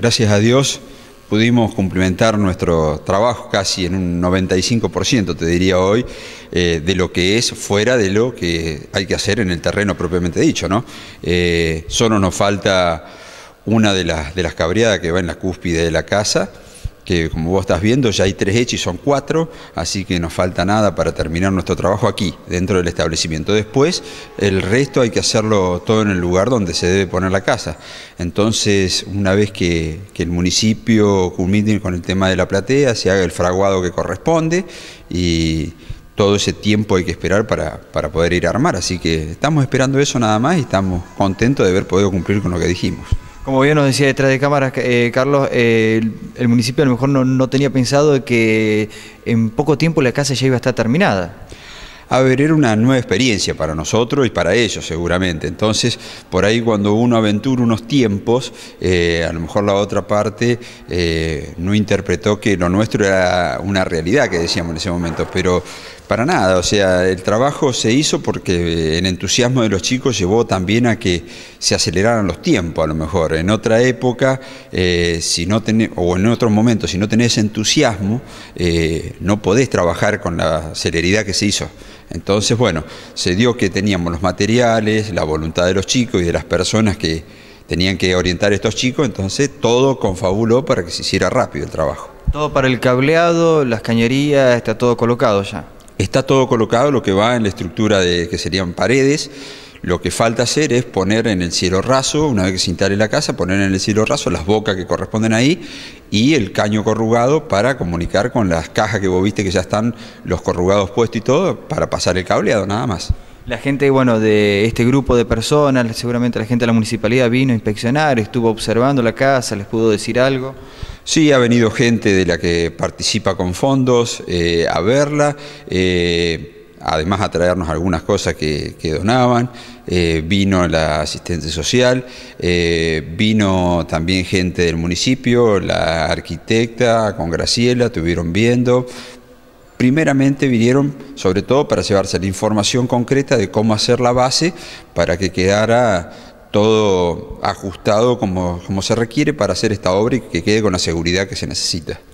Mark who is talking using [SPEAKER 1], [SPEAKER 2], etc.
[SPEAKER 1] Gracias a Dios pudimos cumplimentar nuestro trabajo casi en un 95%, te diría hoy, eh, de lo que es fuera de lo que hay que hacer en el terreno propiamente dicho, ¿no? Eh, solo nos falta una de las, de las cabreadas que va en la cúspide de la casa, que como vos estás viendo ya hay tres hechos y son cuatro, así que nos falta nada para terminar nuestro trabajo aquí, dentro del establecimiento. Después, el resto hay que hacerlo todo en el lugar donde se debe poner la casa. Entonces, una vez que, el municipio culmine con el tema de la platea, se haga el fraguado que corresponde y todo ese tiempo hay que esperar para, para poder ir a armar. Así que estamos esperando eso nada más y estamos contentos de haber podido cumplir con lo que dijimos.
[SPEAKER 2] Como bien nos decía detrás de cámaras, eh, Carlos, eh, el, municipio a lo mejor no, no tenía pensado que en poco
[SPEAKER 1] tiempo la casa ya iba a estar terminada a ver, era una nueva experiencia para nosotros y para ellos seguramente. Entonces, por ahí cuando uno aventura unos tiempos, eh, a lo mejor la otra parte eh, no interpretó que lo nuestro era una realidad que decíamos en ese momento, pero para nada, o sea, el trabajo se hizo porque el entusiasmo de los chicos llevó también a que se aceleraran los tiempos, a lo mejor. En otra época, eh, si no tenés, o en otros momentos, si no tenés entusiasmo, no podés trabajar con la celeridad que se hizo entonces, bueno, se dio que teníamos los materiales, la voluntad de los chicos y de las personas que tenían que orientar a estos chicos, entonces todo confabuló para que se hiciera rápido el trabajo. Todo para el cableado, las cañerías, está todo colocado ya. Está todo colocado, lo que va en la estructura de que serían paredes lo que falta hacer es poner en el cielo raso, una vez que se instale la casa, poner en el cielo raso las bocas que corresponden ahí y el caño corrugado para comunicar con las cajas que vos viste que ya están los corrugados puestos y todo para pasar el cableado, nada más. La gente, bueno, de este
[SPEAKER 2] grupo de personas, seguramente la gente de la municipalidad vino a inspeccionar, estuvo observando la casa, les pudo
[SPEAKER 1] decir algo. Sí, ha venido gente de la que participa con fondos eh, a verla. Eh, además a traernos algunas cosas que, donaban, eh, vino la asistente social, eh, vino también gente del municipio, la arquitecta con Graciela, estuvieron viendo. Primeramente vinieron sobre todo para llevarse la información concreta de cómo hacer la base para que quedara todo ajustado como se requiere para hacer esta obra y que quede con la seguridad que se necesita.